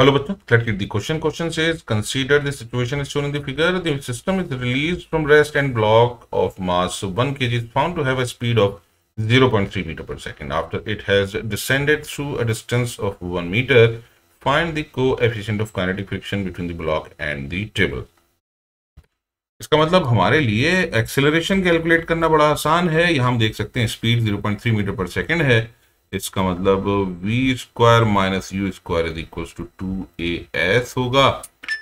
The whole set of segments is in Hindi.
हेलो बच्चों clear the question question says consider the situation is shown in the figure the system is released from rest and block of mass 1 kg is found to have a speed of 0.3 meter per second after it has descended through a distance of 1 meter find the coefficient of kinetic friction between the block and the table इसका मतलब हमारे लिए एक्सीलरेशन कैलकुलेट करना बड़ा आसान है यहां हम देख सकते हैं स्पीड 0.3 मीटर पर सेकंड है इसका मतलब v square minus u square is equal to two a s होगा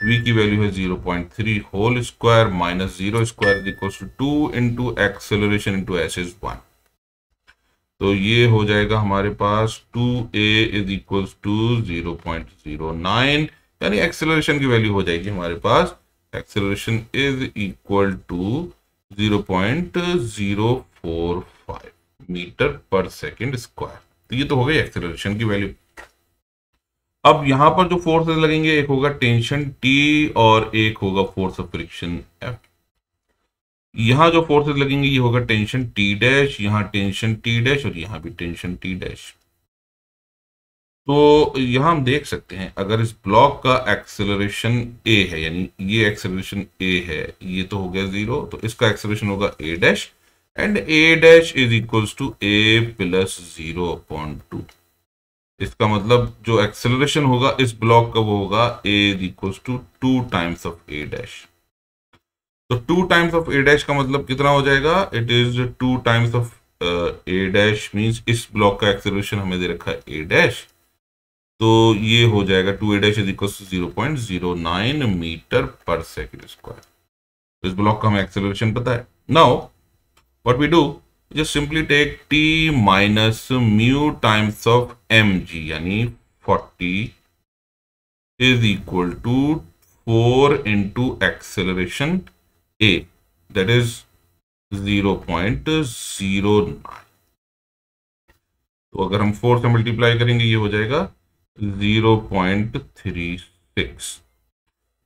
वी की वैल्यू है zero point three whole square minus zero square is equal to two into acceleration into s is one तो ये हो जाएगा हमारे पास two a is equal to zero point zero nine यानी एक्सेलरेशन की वैल्यू हो जाएगी हमारे पास acceleration is equal to zero point zero four five metre per second square तो ये तो हो गई एक्सेलरेशन की वैल्यू अब यहां पर जो फोर्सेस लगेंगे एक होगा टेंशन टी और एक होगा फोर्स ऑफ फ्रिक्शन एफ यहां जो फोर्सेस लगेंगे ये होगा टेंशन टी डैश यहां टेंशन टी डैश और यहां भी टेंशन टी डैश तो यहां हम देख सकते हैं अगर इस ब्लॉक का एक्सेलरेशन ए है यानी ये एक्सेलरेशन ए है ये तो हो गया जीरो तो इसका एक्सेलरेशन होगा a dash and a dash is equals to a plus zero upon two इसका मतलब जो एक्सेलरेशन होगा इस ब्लॉक का वो होगा a is equals to two times of a dash तो two times of a dash का मतलब कितना हो जाएगा it is two times of a dash means इस ब्लॉक का एक्सेलरेशन हमें दे रखा है ए डैश तो ये हो जाएगा two a dash is equals to zero point zero nine meter per second square इस ब्लॉक का हमें एक्सेलरेशन पता है now What we do, just simply take t minus mu times of mg, yani 40 is equal to 4 into acceleration a, that is 0 0.09. तो अगर हम फोर से मल्टीप्लाई करेंगे ये हो जाएगा 0.36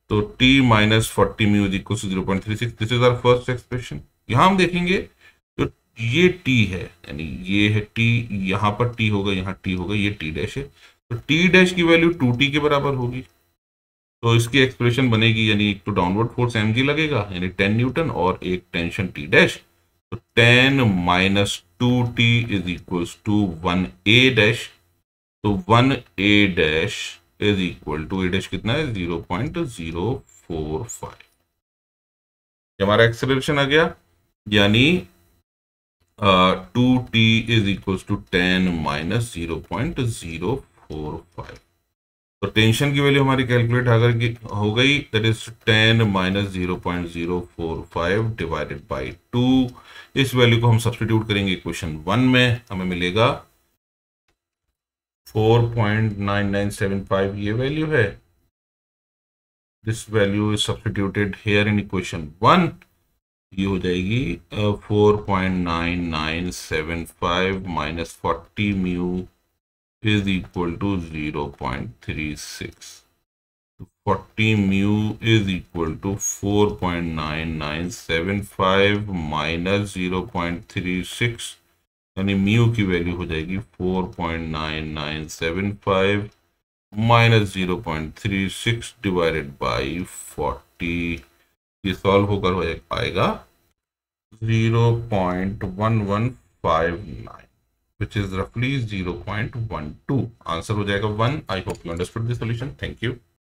तो t माइनस फोर्टी म्यूजिक्स zero point three six this is our first expression यहां हम देखेंगे ये टी है यानी ये है टी यहां पर टी होगा यहां टी होगा ये टी डैश है तो टी डैश की वैल्यू टू टी के बराबर होगी तो इसकी एक्सप्रेशन बनेगी यानी एक तो डाउनवर्ड फोर्स एम जी लगेगा यानी टेन न्यूटन और एक टेंशन टी डैश तो ten minus two T is equal to one a dash तो one a dash is equal to a dash कितना है zero point zero four five हमारा एक्सेलरेशन आ गया यानी two T is equal to ten minus zero point zero four five तो टेंशन की वैल्यू हमारी कैलकुलेट अगर हो गई that is ten minus zero point zero four five divided by two इस वैल्यू को हम सब्सटीट्यूट करेंगे इक्वेशन वन में हमें मिलेगा four point nine nine seven five ये वैल्यू है this value is substituted here in equation one ये हो जाएगी four point nine nine seven five minus forty mu is equal to zero point three six forty mu is equal to four point nine nine seven five minus zero point three six यानी म्यू की वैल्यू हो जाएगी four point nine nine seven five minus zero point three six divided by forty ये सॉल्व होकर हो पाएगा zero point one one five nine which is रफली zero point one two answer हो जाएगा one I hope you understood this solution thank you